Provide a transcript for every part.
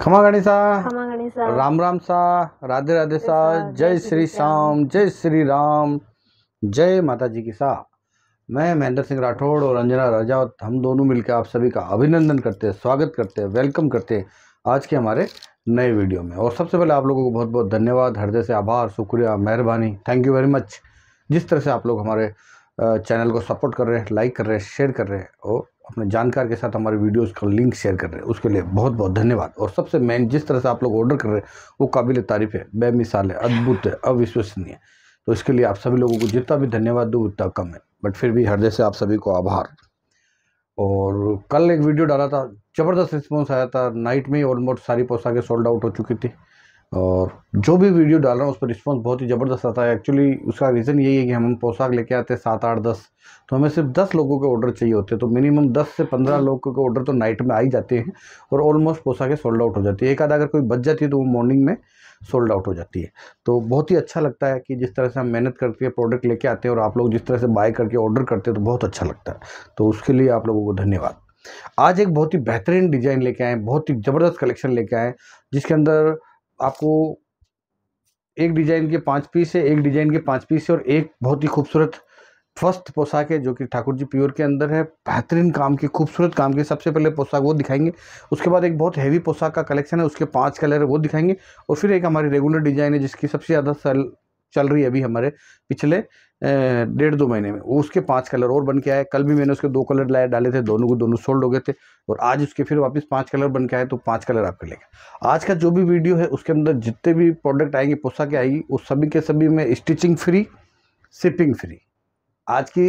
खमा गणेशा राम राम सा राधे राधे सा जय श्री श्याम जय श्री राम जय माता जी की सा मैं महेंद्र सिंह राठौड़ और अंजना राजावत हम दोनों मिलकर आप सभी का अभिनंदन करते हैं स्वागत करते हैं वेलकम करते हैं आज के हमारे नए वीडियो में और सबसे पहले आप लोगों को बहुत बहुत धन्यवाद हृदय से आभार शुक्रिया मेहरबानी थैंक यू वेरी मच जिस तरह से आप लोग हमारे चैनल को सपोर्ट कर रहे हैं लाइक कर रहे हैं शेयर कर रहे हैं और अपने जानकार के साथ हमारे वीडियोस का लिंक शेयर कर रहे हैं उसके लिए बहुत बहुत धन्यवाद और सबसे मेन जिस तरह से आप लोग ऑर्डर कर रहे हैं वो काबिल तारीफ़ है बेमिसाल है अद्भुत है अविश्वसनीय है तो इसके लिए आप सभी लोगों को जितना भी धन्यवाद दूँ उतना कम है बट फिर भी हृदय से आप सभी को आभार और कल एक वीडियो डाला था ज़बरदस्त रिस्पॉन्स आया था नाइट में ही ऑलमोस्ट सारी पोशाकें सोल्ड आउट हो चुकी थी और जो भी वीडियो डाल रहा हूँ उस पर रिस्पॉन्स बहुत ही ज़बरदस्त आता है एक्चुअली उसका रीज़न यही है कि हम पोशाक लेके आते हैं सात आठ दस तो हमें सिर्फ दस लोगों के ऑर्डर चाहिए होते हैं तो मिनिमम दस से पंद्रह हाँ। लोगों के ऑर्डर तो नाइट में आ ही जाते हैं और ऑलमोस्ट पोशाकें सोल्ड आउट हो जाती है एक आधा अगर कोई बच जाती है तो वो मॉर्निंग में सोल्ड आउट हो जाती है तो बहुत ही अच्छा लगता है कि जिस तरह से हम मेहनत करके हैं प्रोडक्ट लेके आते हैं और आप लोग जिस तरह से बाय करके ऑर्डर करते हैं तो बहुत अच्छा लगता है तो उसके लिए आप लोगों को धन्यवाद आज एक बहुत ही बेहतरीन डिज़ाइन लेके आए बहुत ही ज़बरदस्त कलेक्शन लेके आए जिसके अंदर आपको एक डिजाइन के पांच पीस है एक डिजाइन के पांच पीस है और एक बहुत ही खूबसूरत फर्स्ट पोशाक है जो कि ठाकुर जी प्योर के अंदर है बेहतरीन काम की खूबसूरत काम की सबसे पहले पोशाक वो दिखाएंगे उसके बाद एक बहुत हैवी पोशाक का कलेक्शन है उसके पांच कलर है वो दिखाएंगे और फिर एक हमारी रेगुलर डिजाइन है जिसकी सबसे ज़्यादा सेल चल रही है अभी हमारे पिछले डेढ़ दो महीने में उसके पांच कलर और बन के आए कल भी मैंने उसके दो कलर लाए डाले थे दोनों को दोनों सोल्ड हो गए थे और आज उसके फिर वापस पांच कलर बन के आए तो पांच कलर आपके लेंगे आज का जो भी वीडियो है उसके अंदर जितने भी प्रोडक्ट आएंगे पोशाकें आएगी उस सभी के सभी में स्टिचिंग फ्री सिपिंग फ्री आज की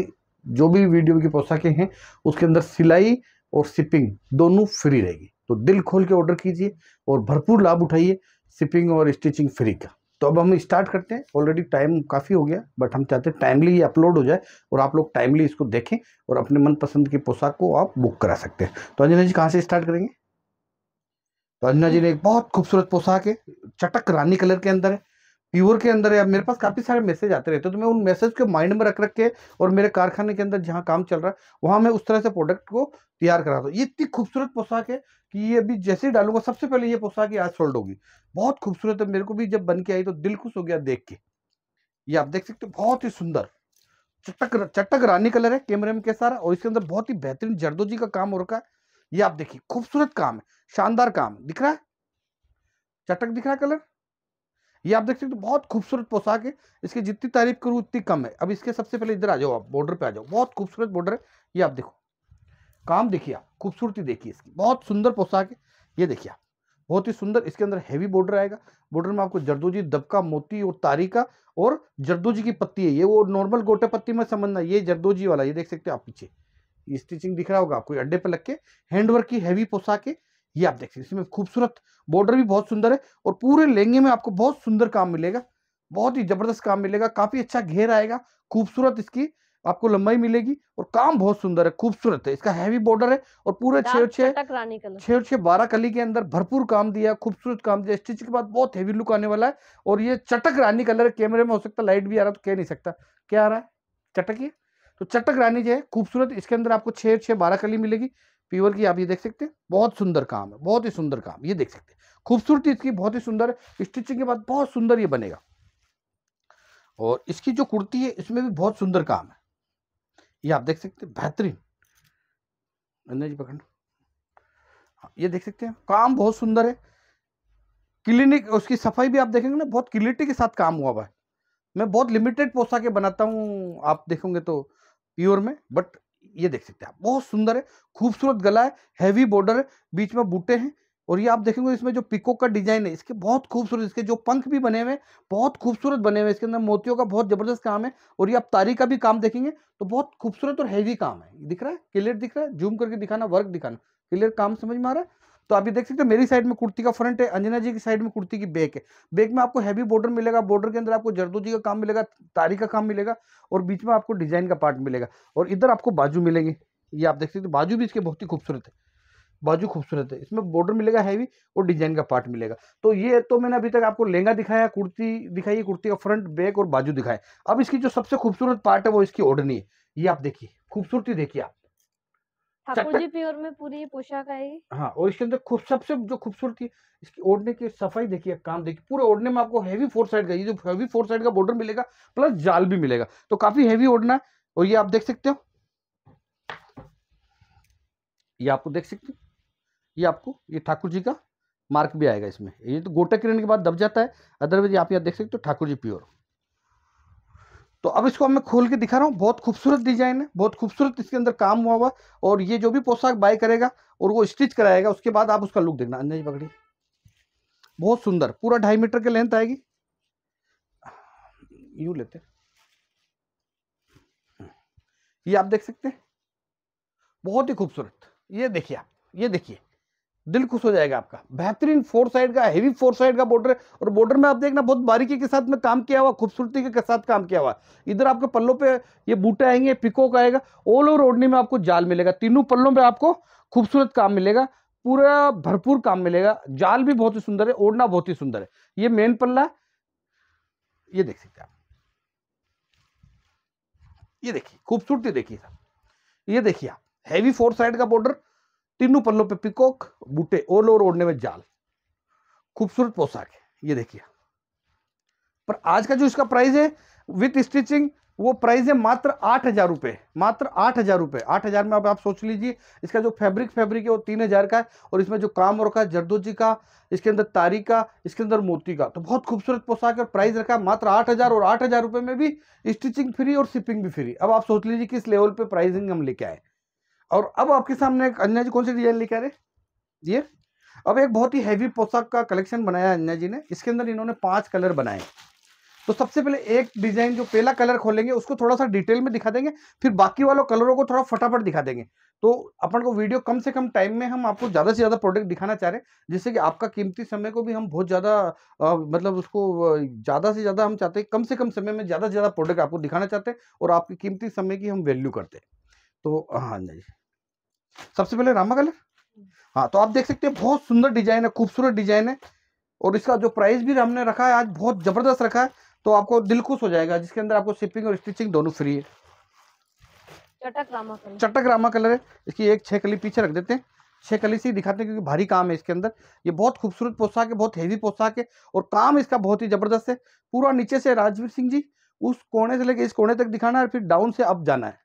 जो भी वीडियो की पोशाकें हैं उसके अंदर सिलाई और सिपिंग दोनों फ्री रहेगी तो दिल खोल के ऑर्डर कीजिए और भरपूर लाभ उठाइए सिपिंग और स्टिचिंग फ्री का तो अब हम स्टार्ट करते हैं ऑलरेडी टाइम काफ़ी हो गया बट हम चाहते हैं टाइमली ये अपलोड हो जाए और आप लोग टाइमली इसको देखें और अपने मनपसंद की पोशाक को आप बुक करा सकते हैं तो अंजना जी कहाँ से स्टार्ट करेंगे तो अंजना जी ने एक बहुत खूबसूरत पोशाक है चटक रानी कलर के अंदर है प्योर के अंदर है अब मेरे पास काफ़ी सारे मैसेज आते रहते हैं तो मैं उन मैसेज को माइंड में रख रख के और मेरे कारखाने के अंदर जहाँ काम चल रहा है वहाँ मैं उस तरह से प्रोडक्ट को तैयार करा हूँ ये इतनी खूबसूरत पोशाक है कि ये अभी जैसे ही डालूंगा सबसे पहले ये पोशाक आज सोल्ड होगी बहुत खूबसूरत है मेरे को भी जब बन के आई तो दिल खुश हो गया देख के ये आप देख सकते हो बहुत ही सुंदर चटक चटक रानी कलर है कैमरे में कैसा रहा और इसके अंदर बहुत ही बेहतरीन जरदोजी का काम हो रखा है ये आप देखिए खूबसूरत काम है शानदार काम दिख रहा है चटक दिख रहा है कलर ये आप देख सकते हो बहुत खूबसूरत पोशाक है इसकी जितनी तारीफ करूँ उतनी कम है अब इसके सबसे पहले इधर आ जाओ आप बॉर्डर पे आ जाओ बहुत खूबसूरत बॉर्डर है ये आप देखो काम देखिए खूबसूरती देखिए इसकी बहुत सुंदर पोशाक है ये देखिए बहुत ही सुंदर इसके अंदर हैवी बॉर्डर आएगा बॉर्डर में आपको जरदोजी दबका मोती और तारी का और जरदोजी की पत्ती है ये वो नॉर्मल गोटे पत्ती में समझना ये जरदोजी वाला ये देख सकते हो आप पीछे ये स्टिचिंग दिख रहा होगा आपको अड्डे पर लग के हैंडवर्क की हैवी पोशाक है ये आप देख सकते इसमें खूबसूरत बॉर्डर भी बहुत सुंदर है और पूरे लहंगे में आपको बहुत सुंदर काम मिलेगा बहुत ही जबरदस्त काम मिलेगा काफी अच्छा घेर आएगा खूबसूरत इसकी आपको लंबाई मिलेगी और काम बहुत सुंदर है खूबसूरत है इसका हैवी बॉर्डर है और पूरे छह छे छह छे बारह कली के अंदर भरपूर काम दिया खूबसूरत काम दिया स्टिच के बाद बहुत हैवी लुक आने वाला है और ये चटक रानी कलर कैमरे में हो सकता लाइट भी आ रहा तो कह नहीं सकता क्या आ रहा है चटक ये तो चटक रानी जो है खूबसूरत इसके अंदर आपको छे छह बारह कली मिलेगी पीवर की आप ये देख सकते हैं बहुत सुंदर काम है बहुत ही सुंदर काम ये देख सकते हैं खूबसूरती इसकी बहुत ही सुंदर है स्टिचिंग के बाद बहुत सुंदर ये बनेगा और इसकी जो कुर्ती है इसमें भी बहुत सुंदर काम है ये आप देख सकते हैं बेहतरीन जी प्रखंड हाँ, ये देख सकते हैं काम बहुत सुंदर है क्लिनिक उसकी सफाई भी आप देखेंगे ना बहुत क्लियरिटी के साथ काम हुआ हुआ है मैं बहुत लिमिटेड पोशाकें बनाता हूँ आप देखोगे तो प्योर में बट ये देख सकते हैं आप बहुत सुंदर है खूबसूरत गला है हैवी बॉर्डर है बीच में बूटे हैं और ये आप देखेंगे इसमें जो पिको का डिजाइन है इसके बहुत खूबसूरत इसके जो पंख भी बने हुए बहुत खूबसूरत बने हुए इसके अंदर मोतियों का बहुत जबरदस्त काम है और ये आप तारी का भी काम देखेंगे तो बहुत खूबसूरत और हैवी काम है दिख रहा है क्लियर दिख रहा है जूम करके दिखाना वर्क दिखाना क्लियर काम समझ में आ रहा है तो आप ये देख सकते हो मेरी साइड में कुर्ती का फ्रंट है अंजना जी की साइड में कुर्ती की बैक है बैक में आपको हैवी बॉर्डर मिलेगा बॉर्डर के अंदर आपको जरदोजी का काम मिलेगा तारी का काम मिलेगा और बीच में आपको डिजाइन का पार्ट मिलेगा और इधर आपको बाजू मिलेंगे ये आप देख सकते हो बाजू भी इसके बहुत ही खूबसूरत है बाजू खूबसूरत है इसमें बॉर्डर मिलेगा हैवी और डिजाइन का पार्ट मिलेगा तो ये तो मैंने अभी तक आपको लहंगा दिखाया कुर्ती दिखाई कुर्ती का फ्रंट बैक और बाजू दिखाया अब इसकी जो सबसे खूबसूरत पार्ट है वो इसकी ओढ़नी है ये आप देखिए खूबसूरती देखिए आप ठाकुर जी प्योर में पूरी पोशाक आएगी हाँ और इसके अंदर खूब सबसे जो खूबसूरती है इसकी ओढ़ने की सफाई देखिए काम देखिए पूरे ओढ़ने में आपको हैवी फोर साइड का ये जो हैवी फोर साइड का बॉर्डर मिलेगा प्लस जाल भी मिलेगा तो काफी हैवी ओढ़ना है और ये आप देख सकते हो ये आपको देख सकते हो ये आपको ये ठाकुर जी का मार्क भी आएगा इसमें ये तो गोटा किरण के बाद दब जाता है अदरवाइज आप यहाँ देख सकते हो तो ठाकुर जी प्योर तो अब इसको मैं खोल के दिखा रहा हूँ बहुत खूबसूरत डिजाइन है बहुत खूबसूरत इसके अंदर काम हुआ हुआ और ये जो भी पोशाक बाय करेगा और वो स्टिच कराएगा उसके बाद आप उसका लुक देखना अंदाज पकड़िए बहुत सुंदर पूरा ढाई मीटर के लेंथ आएगी यू लेते ये आप देख सकते हैं बहुत ही खूबसूरत ये देखिए आप ये देखिए दिल खुश हो जाएगा आपका बेहतरीन फोर साइड का हेवी फोर साइड का बॉर्डर और बॉर्डर में आप देखना बहुत बारीकी के साथ में काम किया हुआ खूबसूरती के साथ काम किया हुआ इधर आपके पल्लों पे ये बूटे आएंगे पिकोक आएगा ऑल ओवर ओढ़नी में आपको जाल मिलेगा तीनों पल्लों पे आपको खूबसूरत काम मिलेगा पूरा भरपूर काम मिलेगा जाल भी बहुत ही सुंदर है ओढ़ना बहुत ही सुंदर है ये मेन पल्ला ये देख सकते आप ये देखिए खूबसूरती देखिए ये देखिए आप हैवी फोर साइड का बॉर्डर तीनों पल्लों पे पिकॉक बूटे ओल और ओढ़ने में जाल खूबसूरत पोशाक है ये देखिए पर आज का जो इसका प्राइस है विथ स्टिचिंग वो प्राइस है मात्र आठ हजार रुपये मात्र आठ हजार रुपये आठ हजार में अब आप सोच लीजिए इसका जो फैब्रिक फैब्रिक है वो तीन हजार का है और इसमें जो काम और का जरदोजी का इसके अंदर तारी का इसके अंदर मोती का तो बहुत खूबसूरत पोशाक और प्राइस रखा है मात्र आठ हजार और आठ हजार रुपये में भी स्टिचिंग फ्री और शिपिंग भी फ्री अब आप सोच लीजिए किस लेवल पर प्राइसिंग हम लेके आए और अब आपके सामने अन्ना जी कौन सी डिजाइन लेके आ रहे ये अब एक बहुत ही हैवी पोशाक का कलेक्शन बनाया अन्ना जी ने इसके अंदर इन्होंने पांच कलर बनाए तो सबसे पहले एक डिजाइन जो पहला कलर खोलेंगे उसको थोड़ा सा डिटेल में दिखा देंगे फिर बाकी वालों कलरों को थोड़ा फटाफट दिखा देंगे तो अपन को वीडियो कम से कम टाइम में हम आपको ज़्यादा से ज़्यादा प्रोडक्ट दिखाना चाह रहे हैं जिससे कि आपका कीमती समय को भी हम बहुत ज़्यादा मतलब उसको ज़्यादा से ज़्यादा हम चाहते हैं कम से कम समय में ज़्यादा से ज़्यादा प्रोडक्ट आपको दिखाना चाहते हैं और आपकी कीमती समय की हम वैल्यू करते हैं तो हाँ जी सबसे पहले रामा कलर हाँ तो आप देख सकते हैं बहुत सुंदर डिजाइन है खूबसूरत डिजाइन है और इसका जो प्राइस भी हमने रखा है आज बहुत ज़बरदस्त रखा है तो आपको दिल खुश हो जाएगा जिसके अंदर आपको शिपिंग और स्टिचिंग दोनों फ्री है चटक रामा कलर चटक रामा कलर है इसकी एक छह कली पीछे रख देते हैं छह कली से ही दिखाते हैं क्योंकि भारी काम है इसके अंदर ये बहुत खूबसूरत पोशाक है बहुत हैवी पोशाक है और काम इसका बहुत ही ज़बरदस्त है पूरा नीचे से राजवीर सिंह जी उस कोने से लेके इस कोने तक दिखाना है फिर डाउन से अप जाना है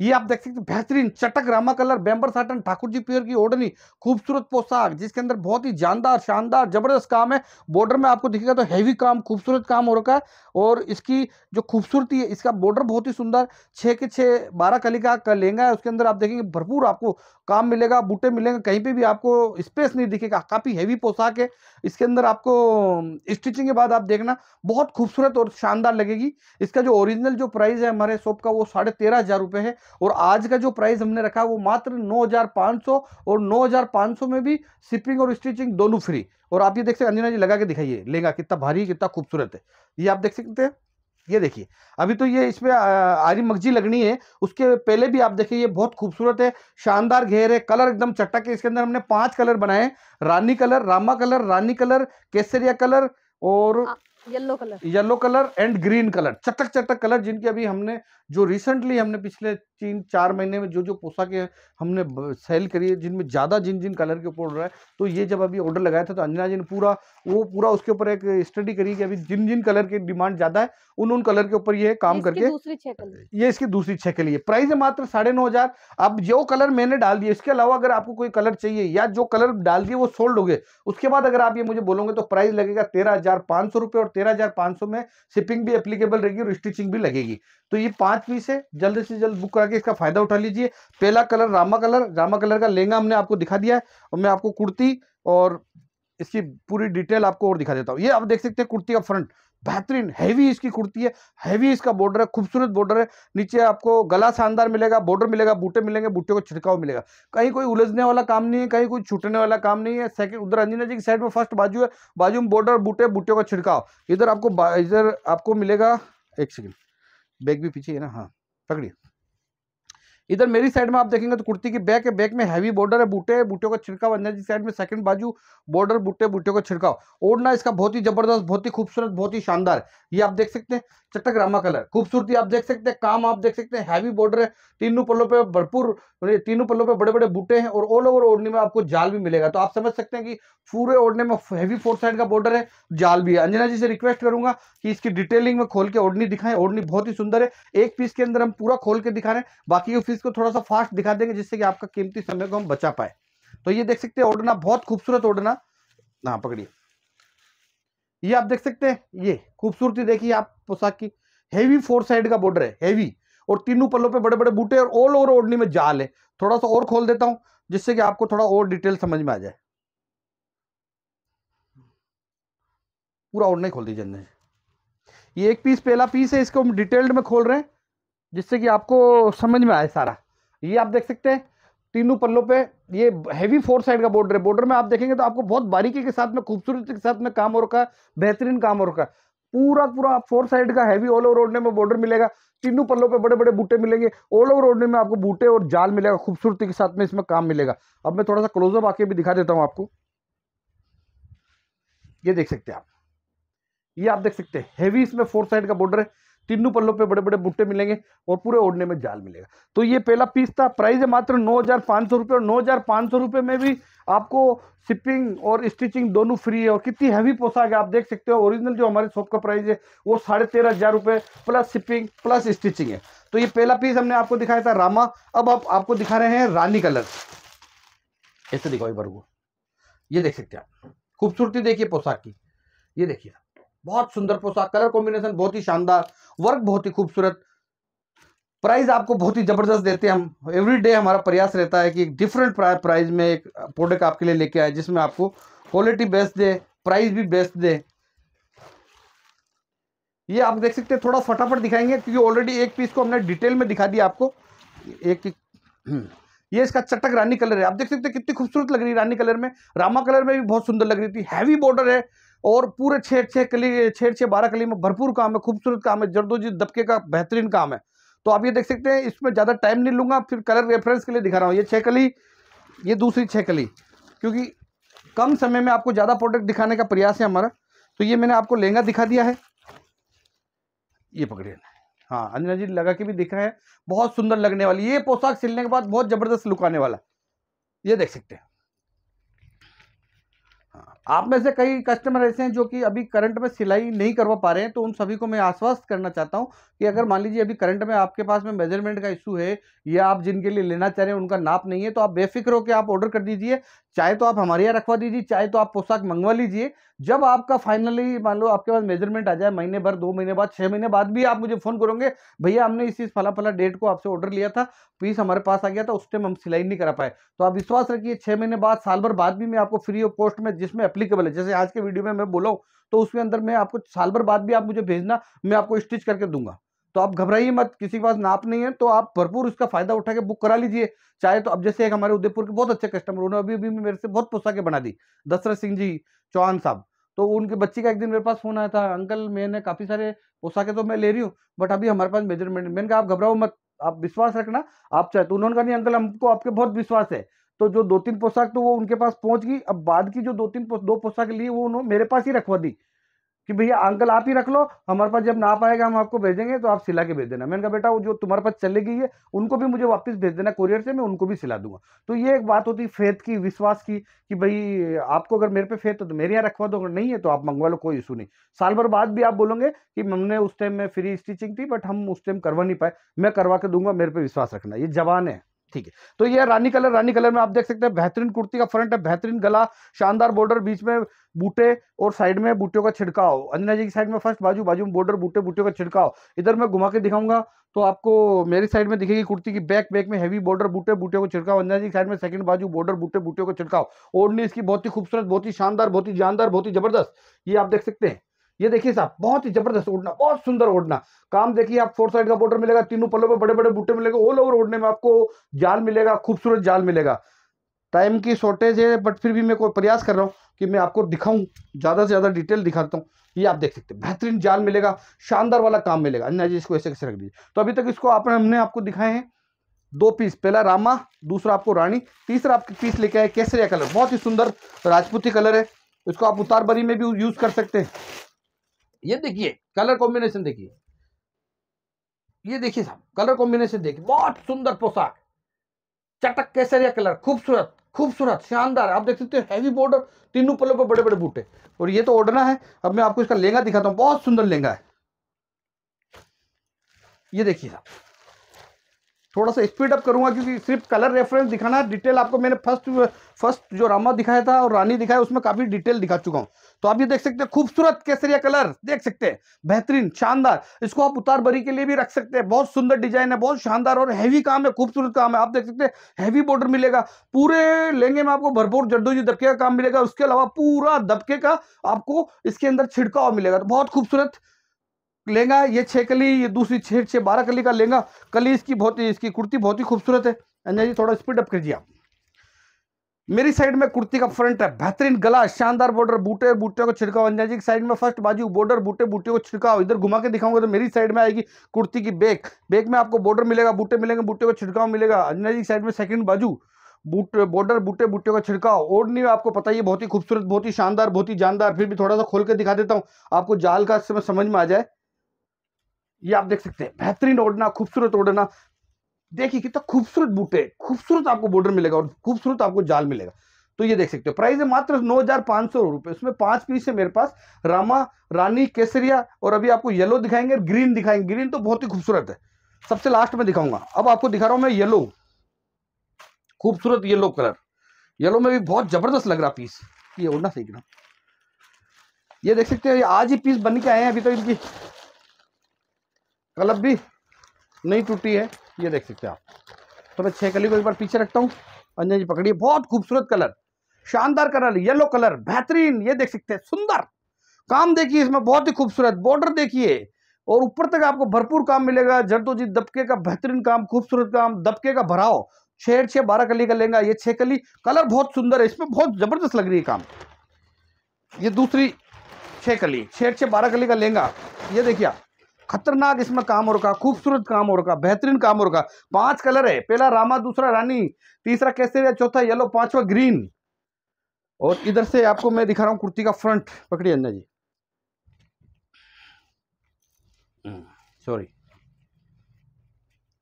ये आप देख सकते हैं बेहतरीन चटक रामा कलर बैम्बर साटन ठाकुर जी प्योर की ओढ़नी खूबसूरत पोशाक जिसके अंदर बहुत ही जानदार शानदार जबरदस्त काम है बॉर्डर में आपको दिखेगा तो हैवी काम खूबसूरत काम हो रखा है और इसकी जो खूबसूरती है इसका बॉर्डर बहुत ही सुंदर छः के छः बारह कली का लेंगा है उसके अंदर आप देखेंगे भरपूर आपको काम मिलेगा बूटे मिलेंगे कहीं पे भी आपको स्पेस नहीं दिखेगा काफ़ी हैवी पोशाक है इसके अंदर आपको स्टिचिंग के बाद आप देखना बहुत खूबसूरत और शानदार लगेगी इसका जो ओरिजिनल जो प्राइस है हमारे शॉप का वो साढ़े तेरह हज़ार रुपये है और आज का जो प्राइस हमने रखा वो मात्र नौ हज़ार पाँच सौ और नौ हज़ार पाँच सौ में भी शिपिंग और स्टिचिंग दोनों फ्री और आप ये देख सकते अंजना जी लगा के दिखाइए लेगा कितना भारी कितना खूबसूरत है ये आप देख सकते हैं ये देखिए अभी तो ये इस पर आरी मगजी लगनी है उसके पहले भी आप देखिए ये बहुत खूबसूरत है शानदार घेर है कलर एकदम चट्टा है इसके अंदर हमने पांच कलर बनाए रानी कलर रामा कलर रानी कलर केसरिया कलर और yellow colour yellow colour and green colour चटक चटक कलर जिनके अभी हमने जो रिसेंटली हमने पिछले तीन चार महीने में जो जो पोशाकें हमने सेल करी है जिनमें ज़्यादा जिन जिन कलर के ऊपर ऑर्डर है तो ये जब अभी ऑर्डर लगाया था तो अंजना जी ने पूरा वो पूरा उसके ऊपर एक स्टडी करी कि अभी जिन जिन कलर की डिमांड ज़्यादा है उन उन कलर के ऊपर ये काम करके दूसरी छह ये इसकी दूसरी छः के लिए प्राइस है मात्र साढ़े नौ हज़ार अब जो कलर मैंने डाल दिया इसके अलावा अगर आपको कोई कलर चाहिए या जो कलर डाल दिए वो सोल्ड हो गए उसके बाद अगर आप ये मुझे बोलोगे तो प्राइस लगेगा तेरह हज़ार पाँच सौ रुपये और तेरह हजार सौ में शिपिंग भी एप्लीकेबल रहेगी और स्टिचिंग भी लगेगी तो ये पांच पीस है जल्द से जल्द बुक करके इसका फायदा उठा लीजिए पहला कलर रामा कलर रामा कलर का लहंगा हमने आपको दिखा दिया है और मैं आपको कुर्ती और इसकी पूरी डिटेल आपको और दिखा देता हूँ ये आप देख सकते हैं कुर्ती का फ्रंट बेहतरीन हैवी इसकी कुर्ती है हैवी इसका बॉर्डर है खूबसूरत बॉर्डर है नीचे आपको गला शानदार मिलेगा बॉर्डर मिलेगा बूटे मिलेंगे बूटे को छिड़काव मिलेगा कहीं कोई उलझने वाला काम नहीं है कहीं कोई छूटने वाला काम नहीं है सेकंड उधर अंजना जी की साइड में फर्स्ट बाजू है बाजू में बॉर्डर बूटे बूटे का छिड़काव इधर आपको इधर आपको मिलेगा एक सेकेंड बैग भी पीछे है ना हाँ पकड़िए इधर मेरी साइड में आप देखेंगे तो कुर्ती की बैक है बैक में हैवी बॉर्डर है बूटे बूटे का छिड़काव अंदर की साइड में सेकंड बाजू बॉर्डर बूटे बूटे का छिड़काव ओढ़ना इसका बहुत ही जबरदस्त बहुत ही खूबसूरत बहुत ही शानदार ये आप देख सकते हैं रामा कलर खूबसूरती आप देख सकते हैं काम आप देख सकते हैं हैवी बॉर्डर है तीनों पल्लों पर भरपूर तीनों पल्लों पर बड़े बड़े बूटे हैं और ऑल ओवर ओढ़ने में आपको जाल भी मिलेगा तो आप समझ सकते हैं कि पूरे ओढ़ने में हैवी फोर साइड का बॉर्डर है जाल भी है अंजना जी से रिक्वेस्ट करूंगा कि इसकी डिटेलिंग में खोल के ओढ़नी दिखाएं ओढ़नी बहुत ही सुंदर है एक पीस के अंदर हम पूरा खोल के दिखा रहे हैं बाकी प्रोसेस को थोड़ा सा फास्ट दिखा देंगे जिससे कि आपका कीमती समय को हम बचा पाए तो ये देख सकते हैं ओढ़ना बहुत खूबसूरत ओढ़ना हाँ पकड़िए ये आप देख सकते हैं ये खूबसूरती देखिए आप पोशाक की हेवी फोर साइड का बॉर्डर है हैवी और तीनों पल्लों पे बड़े बड़े बूटे और ऑल ओवर ओढ़नी में जाल है थोड़ा सा और खोल देता हूँ जिससे कि आपको थोड़ा और डिटेल समझ में आ जाए पूरा ओढ़ना ही खोल दीजिए ये एक पीस पहला पीस है इसको हम डिटेल्ड में खोल रहे हैं जिससे कि आपको समझ में आए सारा ये आप देख सकते हैं तीनों पल्लों पे ये हैवी फोर साइड का बॉर्डर है बॉर्डर में आप देखेंगे तो आपको बहुत बारीकी के साथ में खूबसूरती के साथ में काम हो रखा है बेहतरीन काम हो रखा है पूरा पूरा फोर साइड का हैवी ऑल ओवर ओढ़ने में बॉर्डर मिलेगा तीनों पल्लों पे बड़े बड़े बूटे मिलेंगे ऑल ओवर ओढ़ने में आपको बूटे और जाल मिलेगा खूबसूरती के साथ में इसमें काम मिलेगा अब मैं थोड़ा सा क्लोजअप आके भी दिखा देता हूँ आपको ये देख सकते हैं आप ये आप देख सकते हैं हैवी इसमें फोर साइड का बॉर्डर है तीनों पल्लों पे बड़े बड़े बुट्टे मिलेंगे और पूरे ओढ़ने में जाल मिलेगा तो ये पहला पीस था प्राइस है मात्र नौ हज़ार सौ और नौ हज़ार सौ रुपये में भी आपको शिपिंग और स्टिचिंग दोनों फ्री है और कितनी हैवी पोशाक है आप देख सकते हो ओरिजिनल जो हमारे शॉप का प्राइस है वो साढ़े तेरह हज़ार रुपये प्लस शिपिंग प्लस स्टिचिंग है तो ये पहला पीस हमने आपको दिखाया था रामा अब आप आपको दिखा रहे हैं रानी कलर ऐसे दिखाओ एक ये देख सकते हैं आप खूबसूरती देखिए पोशाक की ये देखिए बहुत सुंदर पोशाक कलर कॉम्बिनेशन बहुत ही शानदार वर्क बहुत ही खूबसूरत प्राइस आपको बहुत ही ज़बरदस्त देते हैं हम एवरी डे हमारा प्रयास रहता है कि एक डिफरेंट प्राइस में एक प्रोडक्ट आपके लिए लेके आए जिसमें आपको क्वालिटी बेस्ट दे प्राइस भी बेस्ट दे ये आप देख सकते हैं थोड़ा फटाफट दिखाएंगे क्योंकि ऑलरेडी एक पीस को हमने डिटेल में दिखा दिया आपको एक हम्म, ये इसका चटक रानी कलर है आप देख सकते हैं कितनी खूबसूरत लग रही है रानी कलर में रामा कलर में भी बहुत सुंदर लग रही थी हैवी बॉर्डर है और पूरे छः छः कली छः छः बारह कली में भरपूर काम है खूबसूरत काम है जरदोजी दबके का बेहतरीन काम है तो आप ये देख सकते हैं इसमें ज़्यादा टाइम नहीं लूँगा फिर कलर रेफरेंस के लिए दिखा रहा हूँ ये छः कली ये दूसरी छः कली क्योंकि कम समय में आपको ज़्यादा प्रोडक्ट दिखाने का प्रयास है हमारा तो ये मैंने आपको लहंगा दिखा दिया है ये पकड़िए हाँ अंजना जी लगा के भी दिखा है बहुत सुंदर लगने वाली ये पोशाक सिलने के बाद बहुत ज़बरदस्त लुक आने वाला ये देख सकते हैं आप में से कई कस्टमर ऐसे हैं जो कि अभी करंट में सिलाई नहीं करवा पा रहे हैं तो उन सभी को मैं आश्वस्त करना चाहता हूं कि अगर मान लीजिए अभी करंट में आपके पास में मेजरमेंट का इशू है या आप जिनके लिए लेना चाह रहे हैं उनका नाप नहीं है तो आप बेफिक्र होकर आप ऑर्डर कर दीजिए चाहे तो आप हमारे यहाँ रखवा दीजिए चाहे तो आप पोशाक मंगवा लीजिए जब आपका फाइनली मान लो आपके पास मेजरमेंट आ जाए महीने भर दो महीने बाद छः महीने बाद भी आप मुझे फ़ोन करोगे भैया हमने इसी फला फला डेट को आपसे ऑर्डर लिया था पीस हमारे पास आ गया था उस टाइम हम सिलाई नहीं करा पाए तो आप विश्वास रखिए छः महीने बाद साल भर बाद भी मैं आपको फ्री ऑफ कॉस्ट में जिसमें अपलीकेबल है जैसे आज के वीडियो में मैं बोला हूँ तो उसके अंदर मैं आपको साल भर बाद भी आप मुझे भेजना मैं आपको स्टिच करके दूंगा तो आप घबराइए मत किसी के पास नाप नहीं है तो आप भरपूर उसका फायदा उठा के बुक करा लीजिए चाहे तो अब जैसे एक हमारे उदयपुर के बहुत अच्छे कस्टमर उन्होंने अभी अभी मेरे से बहुत पुस्तकें बना दी दशरथ सिंह जी चौहान साहब तो उनके बच्चे का एक दिन मेरे पास फोन आया था अंकल मैंने काफ़ी सारे पोशाकें तो मैं ले रही हूँ बट अभी हमारे पास मेजरमेंट मैंने कहा आप घबराओ मत आप विश्वास रखना आप चाहे तो उन्होंने कहा नहीं अंकल हमको आपके बहुत विश्वास है तो जो दो तीन पोशाक तो वो उनके पास पहुंच गई अब बाद की जो दो तीन दो पोशाक लिए वो उन्होंने मेरे पास ही रखवा दी कि भैया अंकल आप ही रख लो हमारे पास जब ना पाएगा हम आपको भेजेंगे तो आप सिला के भेज देना मैंने कहा बेटा वो जो तुम्हारे पास चले गई है उनको भी मुझे वापस भेज देना कुरियर से मैं उनको भी सिला दूंगा तो ये एक बात होती फेथ की विश्वास की कि भाई आपको अगर मेरे पे फेथ है तो मेरे यहाँ रखवा दो अगर नहीं है तो आप मंगवा लो कोई इशू नहीं साल भर बाद भी आप बोलोगे कि हमने उस टाइम में फ्री स्टिचिंग थी बट हम उस टाइम करवा नहीं पाए मैं करवा के दूंगा मेरे पे विश्वास रखना ये जवान है ठीक है तो ये रानी कलर रानी कलर में आप देख सकते हैं बेहतरीन कुर्ती का फ्रंट है बेहतरीन गला शानदार बॉर्डर बीच में बूटे और साइड में बूटियों का छिड़काव अंजना जी की साइड में फर्स्ट बाजू बाजू में बॉर्डर बूटे बूटियों का छिड़काव इधर मैं घुमा के दिखाऊंगा तो आपको मेरी साइड में दिखेगी कुर्ती की बैक बैक में हैवी बॉर्डर बूटे बूटे को छिड़काव अंजना जी की साइड में सेकंड बाजू बॉर्डर बूटे बूटे को छिड़काव ओढ़नी इसकी बहुत ही खूबसूरत बहुत ही शानदार बहुत ही जानदार बहुत ही जबरदस्त ये आप देख सकते हैं ये देखिए साहब बहुत ही जबरदस्त ओढ़ना बहुत सुंदर ओढ़ना काम देखिए आप फोर साइड का बॉर्डर मिलेगा तीनों पलों में बड़े बड़े बूटे मिलेंगे ऑल ओवर ओढ़ने में आपको जाल मिलेगा खूबसूरत जाल मिलेगा टाइम की शॉर्टेज है बट फिर भी मैं कोई प्रयास कर रहा हूँ कि मैं आपको दिखाऊं ज़्यादा से ज़्यादा डिटेल दिखाता हूँ ये आप देख सकते हैं बेहतरीन जाल मिलेगा शानदार वाला काम मिलेगा अन्ना जी इसको ऐसे कैसे रख दीजिए तो अभी तक इसको आपने हमने आपको दिखाए हैं दो पीस पहला रामा दूसरा आपको रानी तीसरा आपके पीस लेके आए केसरिया कलर बहुत ही सुंदर राजपूती कलर है इसको आप उतार बरी में भी यूज़ कर सकते हैं ये देखिए कलर कॉम्बिनेशन देखिए ये देखिए साहब कलर कॉम्बिनेशन देखिए बहुत सुंदर पोशाक चटक केसरिया कलर खूबसूरत खूबसूरत शानदार आप देख सकते हो हैवी बॉर्डर तीनों पलों पर बड़े बड़े बूटे और ये तो ओढ़ना है अब मैं आपको इसका लहंगा दिखाता हूँ बहुत सुंदर लहंगा है ये देखिए साहब थोड़ा सा स्पीड अप करूंगा क्योंकि सिर्फ कलर रेफरेंस दिखाना है डिटेल आपको मैंने फर्स्ट फर्स्ट जो रामा दिखाया था और रानी दिखाया उसमें काफ़ी डिटेल दिखा चुका हूँ तो आप ये देख सकते हैं खूबसूरत केसरिया कलर देख सकते हैं बेहतरीन शानदार इसको आप उतार बरी के लिए भी रख सकते हैं बहुत सुंदर डिजाइन है बहुत शानदार और हैवी काम है खूबसूरत काम है आप देख सकते हैं हैवी बॉर्डर मिलेगा पूरे लहंगे में आपको भरपूर जद्दोजी दबके का काम मिलेगा उसके अलावा पूरा दबके का आपको इसके अंदर छिड़काव मिलेगा तो बहुत खूबसूरत लेंगा ये छः कली ये दूसरी छः छः बारह कली का लेंगा कली इसकी बहुत ही इसकी कुर्ती बहुत ही खूबसूरत है अंजा जी थोड़ा स्पीड अप कर आप मेरी साइड में कुर्ती का फ्रंट है बेहतरीन गला शानदार बॉर्डर बूटे बूटे को छिड़काव अंजा जी की साइड में फर्स्ट बाजू बॉर्डर बूटे बूटे को छिड़काव इधर घुमा के दिखाऊंगा तो मेरी साइड में आएगी कुर्ती की बेक बेक में आपको बॉर्डर मिलेगा बूटे मिलेंगे बूटे को छिड़काव मिलेगा अंजा जी की साइड में सेकंड बाजू बूट बॉर्डर बूटे बूटे का छिड़काव ओढ़नी नहीं आपको पता ही बहुत ही खूबसूरत बहुत ही शानदार बहुत ही जानदार फिर भी थोड़ा सा खोल के दिखा देता हूँ आपको जाल का समय समझ में आ जाए ये आप देख सकते हैं बेहतरीन ओढ़ना खूबसूरत ओढ़ना देखिए कितना खूबसूरत बूटे खूबसूरत आपको बॉर्डर मिलेगा और खूबसूरत आपको जाल मिलेगा तो ये देख सकते हो प्राइस है मात्र नौ रुपए उसमें पांच पीस है मेरे पास रामा रानी केसरिया और अभी आपको येलो दिखाएंगे ग्रीन दिखाएंगे ग्रीन तो बहुत ही खूबसूरत है सबसे लास्ट में दिखाऊंगा अब आपको दिखा रहा हूं मैं येलो खूबसूरत येलो कलर येलो में भी बहुत ज़बरदस्त लग रहा पीस ये ओढ़ना सही ना ये देख सकते हैं आज ही पीस बन के आए हैं अभी तो इनकी कलब भी नहीं टूटी है ये देख सकते हैं आप तो मैं छह कली को एक बार पीछे रखता हूँ अंजन जी पकड़िए बहुत खूबसूरत कलर शानदार कलर येलो कलर बेहतरीन ये देख सकते हैं सुंदर काम देखिए इसमें बहुत ही खूबसूरत बॉर्डर देखिए और ऊपर तक आपको भरपूर काम मिलेगा जरदोजी दबके का बेहतरीन काम खूबसूरत काम दबके का भराओ छेड़ छह बारह कली का लेंगे ये छह कली कलर बहुत सुंदर है इसमें बहुत ज़बरदस्त लग रही है काम ये दूसरी छह कली छेड़ छह बारह कली का लेंगा ये देखिए आप खतरनाक इसमें काम हो रखा खूबसूरत काम हो रखा बेहतरीन काम हो रखा पांच कलर है पहला रामा दूसरा रानी तीसरा केसरिया चौथा येलो पांचवा ग्रीन और इधर से आपको मैं दिखा रहा हूँ कुर्ती का फ्रंट पकड़िए अन्ना जी सॉरी हम्म।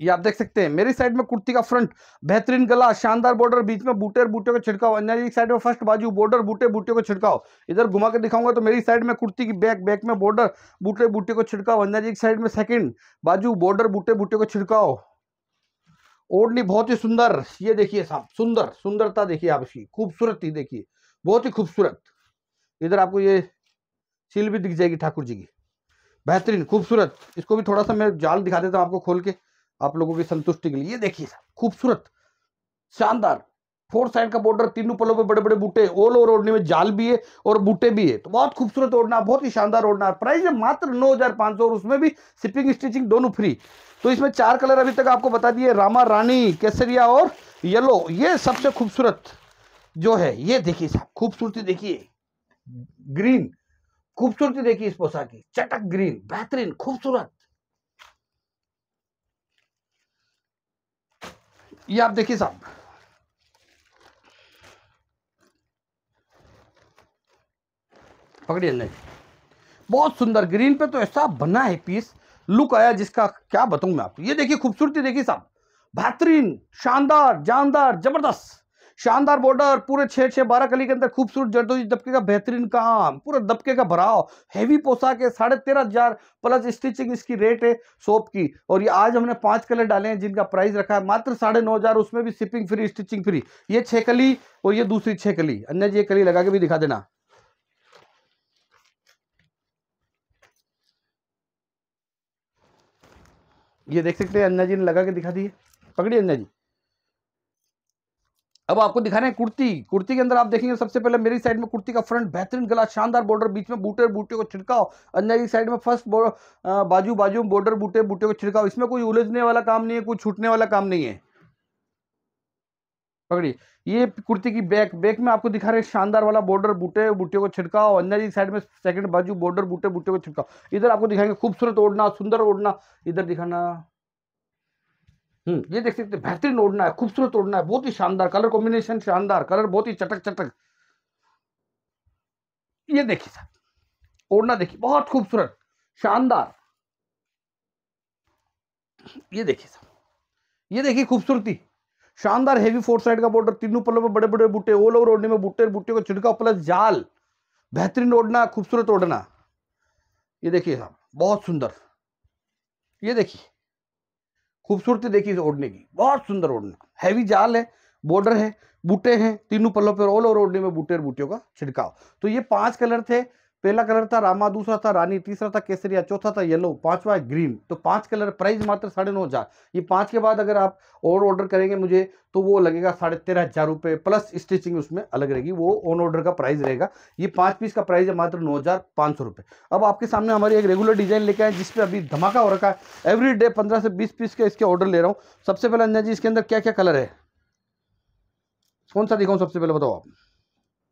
ये आप देख सकते हैं मेरी साइड में कुर्ती का फ्रंट बेहतरीन गला शानदार बॉर्डर बीच में बूटे बूटे का छिड़काव एक साइड में फर्स्ट बाजू बॉर्डर बूटे बूटे को छिड़काव इधर घुमा के दिखाऊंगा तो मेरी साइड में कुर्ती की बैक बैक में बॉर्डर बूटे बूटे को छिड़काव अन्य एक साइड में सेकंड बाजू बॉर्डर बूटे बूटे को छिड़काव ओढ़नी बहुत ही सुंदर ये देखिए साहब सुंदर सुंदरता देखिए आप इसकी खूबसूरती देखिए बहुत ही खूबसूरत इधर आपको ये सील भी दिख जाएगी ठाकुर जी की बेहतरीन खूबसूरत इसको भी थोड़ा सा मैं जाल दिखा देता हूँ आपको खोल के आप लोगों की संतुष्टि के लिए देखिए खूबसूरत शानदार फोर साइड का बॉर्डर तीनों पलों पे बड़े बड़े बूटे ऑल ओवर ओढ़ने में जाल भी है और बूटे भी है तो बहुत खूबसूरत ओढ़ना बहुत ही शानदार ओढ़ना प्राइस है मात्र नौ हजार पाँच सौ और उसमें भी सिपिंग स्टिचिंग दोनों फ्री तो इसमें चार कलर अभी तक आपको बता दिए रामा रानी केसरिया और येलो ये सबसे खूबसूरत जो है ये देखिए साहब खूबसूरती देखिए ग्रीन खूबसूरती देखिए इस पोशाक की चटक ग्रीन बेहतरीन खूबसूरत ये आप देखिए साहब पकड़िए नहीं बहुत सुंदर ग्रीन पे तो ऐसा बना है पीस लुक आया जिसका क्या बताऊं मैं आपको ये देखिए खूबसूरती देखिए साहब बेहतरीन शानदार जानदार जबरदस्त शानदार बॉर्डर पूरे छः छः बारह कली के अंदर खूबसूरत जरदोजी दबके का बेहतरीन काम पूरे दबके का भराव हैवी पोशाक है साढ़े तेरह हज़ार प्लस स्टिचिंग इसकी रेट है सोप की और ये आज हमने पांच कलर डाले हैं जिनका प्राइस रखा है मात्र साढ़े नौ हज़ार उसमें भी शिपिंग फ्री स्टिचिंग फ्री ये छः कली और ये दूसरी छः कली अन्य जी ये कली लगा के भी दिखा देना ये देख सकते हैं अन्ना जी ने लगा के दिखा दिए पकड़िए अन्ना जी अब आपको दिखा रहे हैं कुर्ती कुर्ती के अंदर आप देखेंगे सबसे पहले मेरी साइड में कुर्ती का फ्रंट बेहतरीन गला शानदार बॉर्डर बीच में बूटे बूटे को छिड़काव अंदर की साइड में फर्स्ट बाजू बाजू बॉर्डर बूटे बूटे को छिड़काव इसमें कोई उलझने वाला काम नहीं है कोई छूटने वाला काम नहीं है पकड़ी ये कुर्ती की बैक बैक में आपको दिखा रहे हैं शानदार वाला बॉर्डर बूटे बूटे को छिड़काव अंदर की साइड में सेकंड बाजू बॉर्डर बूटे बूटे को छिड़काव इधर आपको दिखाएंगे खूबसूरत ओढ़ना सुंदर ओढ़ना इधर दिखाना हम्म, ये देख सकते हैं बेहतरीन ओढ़ना है खूबसूरत ओढ़ना है बहुत ही शानदार कलर कॉम्बिनेशन शानदार कलर बहुत ही चटक चटक ये देखिए सर ओढ़ना देखिए बहुत खूबसूरत शानदार ये देखिए सर ये देखिए खूबसूरती शानदार हेवी फोर साइड का बॉर्डर तीनों पल्लों में बड़े बड़े बूटे ओल ओवर ओढ़ने में बूटे बूटे का छिड़का प्लस जाल बेहतरीन ओढ़ना खूबसूरत ओढ़ना ये देखिए साहब बहुत सुंदर ये देखिए खूबसूरती देखी इस ओढ़ने की बहुत सुंदर ओढ़ना हैवी जाल है बॉर्डर है बूटे हैं तीनों पल्लों पर ऑल ओवर ओढ़ने में बूटे और बूटियों का छिड़काव तो ये पांच कलर थे पहला कलर था रामा दूसरा था रानी तीसरा था केसरिया चौथा था येलो पांचवा है ग्रीन तो पांच कलर प्राइस मात्र साढ़े नौ हज़ार ये पांच के बाद अगर आप और ऑर्डर करेंगे मुझे तो वो लगेगा साढ़े तेरह हज़ार रुपये प्लस स्टिचिंग उसमें अलग रहेगी वो ऑन ऑर्डर का प्राइस रहेगा ये पांच पीस का प्राइस है मात्र नौ हज़ार पांच सौ रुपए अब आपके सामने हमारी एक रेगुलर डिज़ाइन लेके आए जिसपे अभी धमाका हो रखा है एवरी डे पंद्रह से बीस पीस के इसके ऑर्डर ले रहा हूँ सबसे पहले अंजा जी इसके अंदर क्या क्या कलर है कौन सा दिखाऊँ सबसे पहले बताओ आप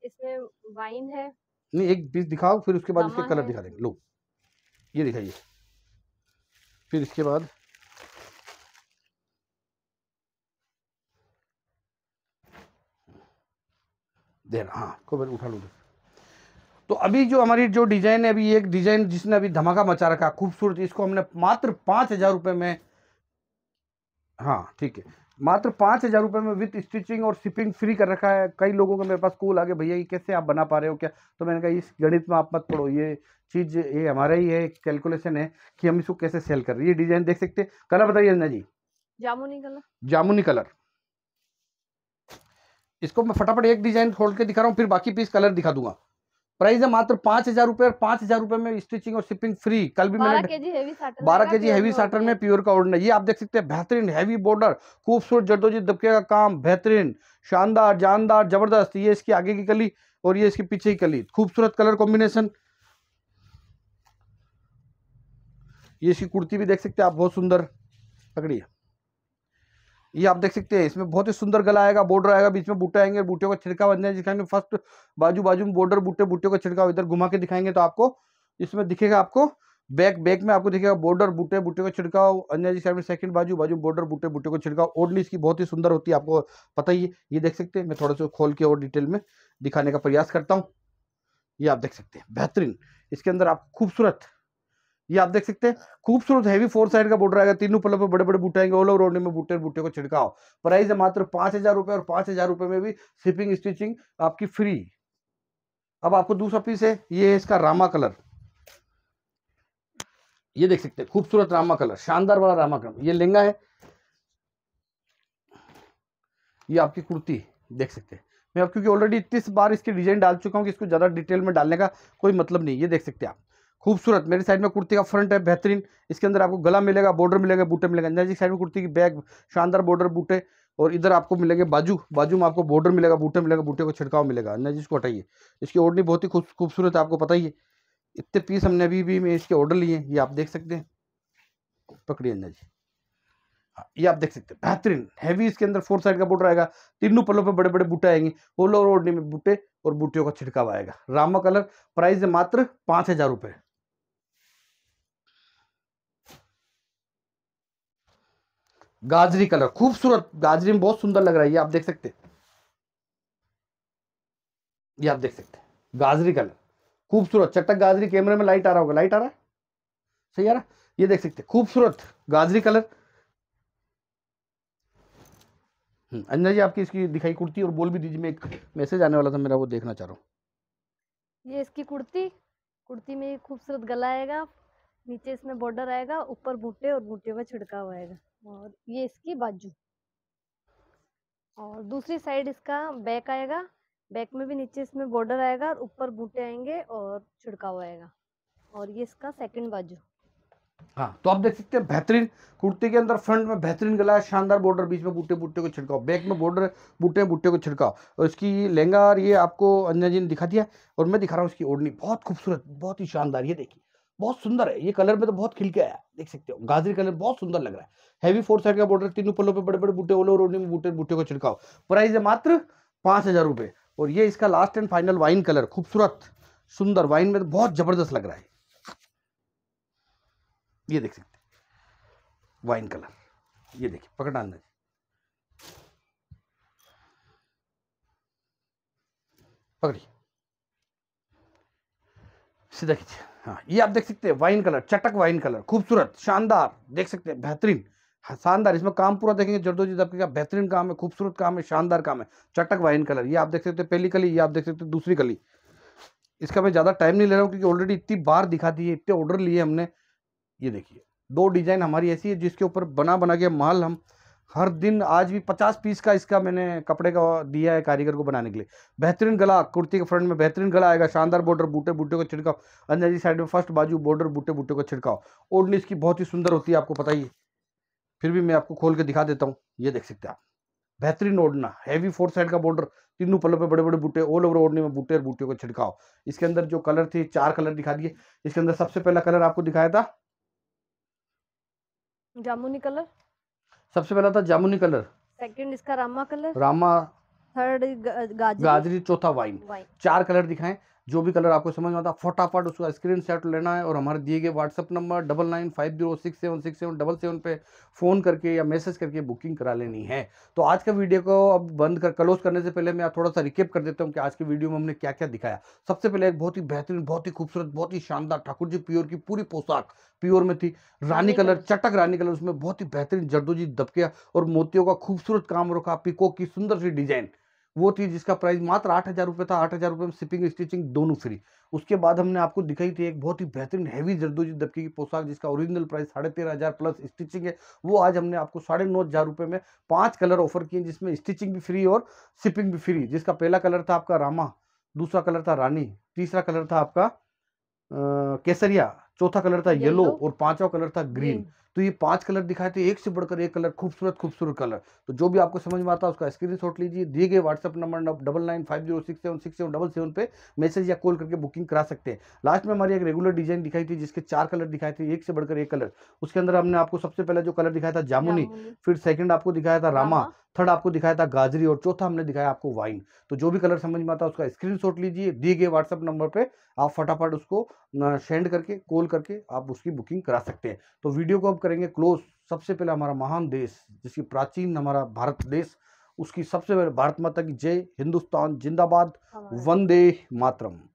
इसमें वाइन है नहीं एक पीस दिखाओ फिर उसके बाद उसके कलर दिखा देंगे लो ये दिखाइए फिर इसके बाद देना हाँ कोबर उठा लूँगा तो अभी जो हमारी जो डिज़ाइन है अभी एक डिज़ाइन जिसने अभी धमाका मचा रखा खूबसूरत इसको हमने मात्र पाँच हज़ार रुपये में हाँ ठीक है मात्र पाँच हज़ार रुपये में विथ स्टिचिंग और शिपिंग फ्री कर रखा है कई लोगों का मेरे पास कॉल आ गया भैया ये कैसे आप बना पा रहे हो क्या तो मैंने कहा इस गणित में आप मत पढ़ो ये चीज़ ये हमारा ही है कैलकुलेशन है कि हम इसको कैसे सेल कर रहे हैं ये डिजाइन देख सकते हैं कलर बताइए अंजना जी जामुनी कलर जामुनी कलर इसको मैं फटाफट एक डिजाइन खोल के दिखा रहा हूँ फिर बाकी पीस कलर दिखा दूंगा प्राइस है मात्र पांच हजार रुपए और पांच हजार रुपए में स्टिचिंग और शिपिंग फ्री कल भी मैंने बारह के जी हेवी साटन में प्योर का ऑर्डर ये आप देख सकते हैं बेहतरीन हैवी बॉर्डर खूबसूरत जर्दोजी दबके का काम बेहतरीन शानदार जानदार जबरदस्त ये इसकी आगे की कली और ये इसकी पीछे की कली खूबसूरत कलर कॉम्बिनेशन ये इसकी कुर्ती भी देख सकते हैं आप बहुत सुंदर पकड़िए ये आप देख सकते हैं इसमें बहुत ही सुंदर गला आएगा बॉर्डर आएगा बीच में बूटे आएंगे बूटे का बन अंदर दिखाएंगे फर्स्ट बाजू बाजू में बॉर्डर बूटे बूटे का छिड़काव इधर घुमा के दिखाएंगे तो आपको इसमें दिखेगा आपको बैक बैक में आपको दिखेगा बॉर्डर बूटे बूटे का छिड़काव अन्य जी साइड में सेकंड बाजू बाजू बॉर्डर बूटे बूटे को छिड़काव ओडली इसकी बहुत ही सुंदर होती है आपको पता ही है ये देख सकते हैं मैं थोड़ा सा खोल के और डिटेल में दिखाने का प्रयास करता हूँ ये आप देख सकते हैं बेहतरीन इसके अंदर आप खूबसूरत ये आप देख सकते हैं खूबसूरत हैवी फोर साइड का बॉर्डर आएगा तीनों पल्लों पर बड़े बड़े बूटे आएंगे ऑल ओवर में बूटे बूटे को छिड़काव प्राइस है मात्र पांच हज़ार रुपए और पांच हज़ार रुपए में भी शिपिंग स्टिचिंग आपकी फ्री अब आपको दूसरा पीस है ये है इसका रामा कलर ये देख सकते हैं खूबसूरत रामा कलर शानदार वाला रामा कलर ये लहंगा है ये आपकी कुर्ती देख सकते हैं मैं आप क्योंकि ऑलरेडी इतनी बार इसकी डिजाइन डाल चुका हूँ कि इसको ज़्यादा डिटेल में डालने का कोई मतलब नहीं ये देख सकते हैं आप खूबसूरत मेरी साइड में कुर्ती का फ्रंट है बेहतरीन इसके अंदर आपको गला मिलेगा बॉर्डर मिलेगा बूटे मिलेगा अंदर साइड में कुर्ती की बैग शानदार बॉर्डर बूटे और इधर आपको मिलेंगे बाजू बाजू में आपको बॉर्डर मिलेगा बूटे मिलेगा बूटे को छिड़काव मिलेगा ना जिसको हटाइए इसकी ओढ़नी बहुत ही खूबसूरत आपको पता ही है इतने पीस हमने अभी भी मैं इसके ऑर्डर लिए ये आप देख सकते हैं पकड़िए अन्ना हाँ, जी ये आप देख सकते हैं बेहतरीन हैवी इसके अंदर फोर साइड का बूट आएगा तीनों पलों पे बड़े बड़े बूटे आएंगे होलो और ओढ़ने में बूटे और बूटियों का छिड़काव आएगा रामा कलर प्राइस है मात्र पाँच हज़ार रुपये गाजरी कलर खूबसूरत गाजरी में बहुत सुंदर लग रहा है ये आप देख सकते ये आप देख सकते गाजरी कलर खूबसूरत चटक गाजरी कैमरे में लाइट आ रहा होगा लाइट आ रहा है सही आ रहा ये देख सकते खूबसूरत गाजरी कलर हम्म, अंजना जी आपकी इसकी दिखाई कुर्ती और बोल भी दीजिए मैं एक मैसेज आने वाला था मेरा वो देखना चाह रहा हूँ ये इसकी कुर्ती कुर्ती में खूबसूरत गला आएगा नीचे इसमें बॉर्डर आएगा ऊपर बूटे और बूटे में छिड़का हुआ आएगा और ये इसकी बाजू और दूसरी साइड इसका बैक आएगा बैक में भी नीचे इसमें बॉर्डर आएगा और ऊपर बूटे आएंगे और छिड़का हुआ आएगा और ये इसका सेकंड बाजू हाँ तो आप देख सकते हैं बेहतरीन कुर्ती के अंदर फ्रंट में बेहतरीन गला है शानदार बॉर्डर बीच में बूटे बूटे को छिड़काव बैक में बॉर्डर बूटे बूटे को छिड़काव और इसकी लहंगा और ये आपको अंजना जी ने दिखा दिया और मैं दिखा रहा हूँ इसकी ओढ़नी बहुत खूबसूरत बहुत ही शानदार ये देखिए बहुत सुंदर है ये कलर में तो बहुत खिल के आया देख सकते हो गाजरी कलर बहुत सुंदर लग रहा है हैवी फोर साइड का बॉर्डर तीनों पलों पे बड़े बड़े बूटे ओलो रोडनी में बूटे बूटे का छिड़काव प्राइस है मात्र पाँच हज़ार रुपये और ये इसका last and final wine colour खूबसूरत सुंदर वाइन में तो बहुत ज़बरदस्त लग रहा है ये देख सकते वाइन कलर ये देखिए पकड़ना अंदर पकड़िए सीधा खींचे हाँ ये आप देख सकते हैं वाइन कलर चटक वाइन कलर खूबसूरत शानदार देख सकते हैं बेहतरीन हाँ, शानदार इसमें काम पूरा देखेंगे जरदोजीत आपके क्या बेहतरीन काम है खूबसूरत काम है शानदार काम है चटक वाइन कलर ये आप देख सकते हैं पहली कली ये आप देख सकते हैं दूसरी कली इसका मैं ज़्यादा टाइम नहीं ले रहा हूँ क्योंकि ऑलरेडी इतनी बार दिखा दी है इतने ऑर्डर लिए हमने ये देखिए दो डिज़ाइन हमारी ऐसी है जिसके ऊपर बना बना के माल हम हर दिन आज भी पचास पीस का इसका मैंने कपड़े का दिया है कारीगर को बनाने के लिए बेहतरीन गला कुर्ती के फ्रंट में बेहतरीन गला आएगा शानदार बॉर्डर बूटे बूटे को छिड़काव अंदर जी साइड में फर्स्ट बाजू बॉर्डर बूटे बूटे को छिड़काव ओडनी इसकी बहुत ही सुंदर होती है आपको पता ही फिर भी मैं आपको खोल के दिखा देता हूँ ये देख सकते हैं आप बेहतरीन ओढ़ना हैवी फोर साइड का बॉर्डर तीनों पलों पे बड़े बड़े बूटे ऑल ओवर ओढ़ने में बूटे और बूटे को छिड़काव इसके अंदर जो कलर थे चार कलर दिखा दिए इसके अंदर सबसे पहला कलर आपको दिखाया था जामुनी कलर सबसे पहला था जामुनी कलर सेकंड इसका रामा कलर रामा थर्ड गाजरी, चौथा वाइन चार कलर दिखाएं जो भी कलर आपको समझ में आता फटाफट उसका स्क्रीन शॉट लेना है और हमारे दिए गए WhatsApp number double nine five zero six seven six seven double seven पर फ़ोन करके या मैसेज करके बुकिंग करा लेनी है तो आज का वीडियो को अब बंद कर क्लोज करने से पहले मैं थोड़ा सा रिकेप कर देता हूँ कि आज की वीडियो में हमने क्या क्या दिखाया सबसे पहले एक बहुत ही बेहतरीन बहुत ही खूबसूरत बहुत ही शानदार ठाकुर जी प्योर की पूरी पोशाक प्योर में थी रानी कलर चटक रानी कलर उसमें बहुत ही बेहतरीन जर्दोजी दबके और मोतियों का खूबसूरत काम रखा पिको की सुंदर सी डिजाइन वो थी जिसका प्राइस मात्र आठ हज़ार रुपये था आठ हज़ार रुपये में शिपिंग स्टिचिंग दोनों फ्री उसके बाद हमने आपको दिखाई थी एक बहुत ही बेहतरीन हैवी जरदोजी दबके की पोशाक जिसका ओरिजिनल प्राइस साढ़े तेरह हज़ार प्लस स्टिचिंग है वो आज हमने आपको साढ़े नौ हज़ार रुपये में पांच कलर ऑफर किए जिसमें स्टिचिंग भी फ्री और शिपिंग भी फ्री जिसका पहला कलर था आपका रामा दूसरा कलर था रानी तीसरा कलर था आपका केसरिया चौथा कलर था येलो और पांचवा कलर था ग्रीन तो ये पांच कलर दिखाए थे एक से बढ़कर एक कलर खूबसूरत खूबसूरत कलर तो जो भी आपको समझ में आता है उसका स्क्रीन शॉट लीजिए दिए गए WhatsApp number double nine five zero six seven six seven double seven पे मैसेज या कॉल करके बुकिंग करा सकते हैं लास्ट में हमारी एक रेगुलर डिजाइन दिखाई थी जिसके चार कलर दिखाए थे एक से बढ़कर एक कलर उसके अंदर हमने आपको सबसे पहले जो कलर दिखाया था जामुनी फिर सेकंड आपको दिखाया था रामा थर्ड आपको दिखाया था गाजरी और चौथा हमने दिखाया आपको वाइन तो जो भी कलर समझ में आता है उसका स्क्रीनशॉट लीजिए दिए गए व्हाट्सअप नंबर पे आप फटाफट उसको सेंड करके कॉल करके आप उसकी बुकिंग करा सकते हैं तो वीडियो को आप करेंगे क्लोज सबसे पहले हमारा महान देश जिसकी प्राचीन हमारा भारत देश उसकी सबसे पहले भारत माता की जय हिंदुस्तान जिंदाबाद हाँ। वंदे मातरम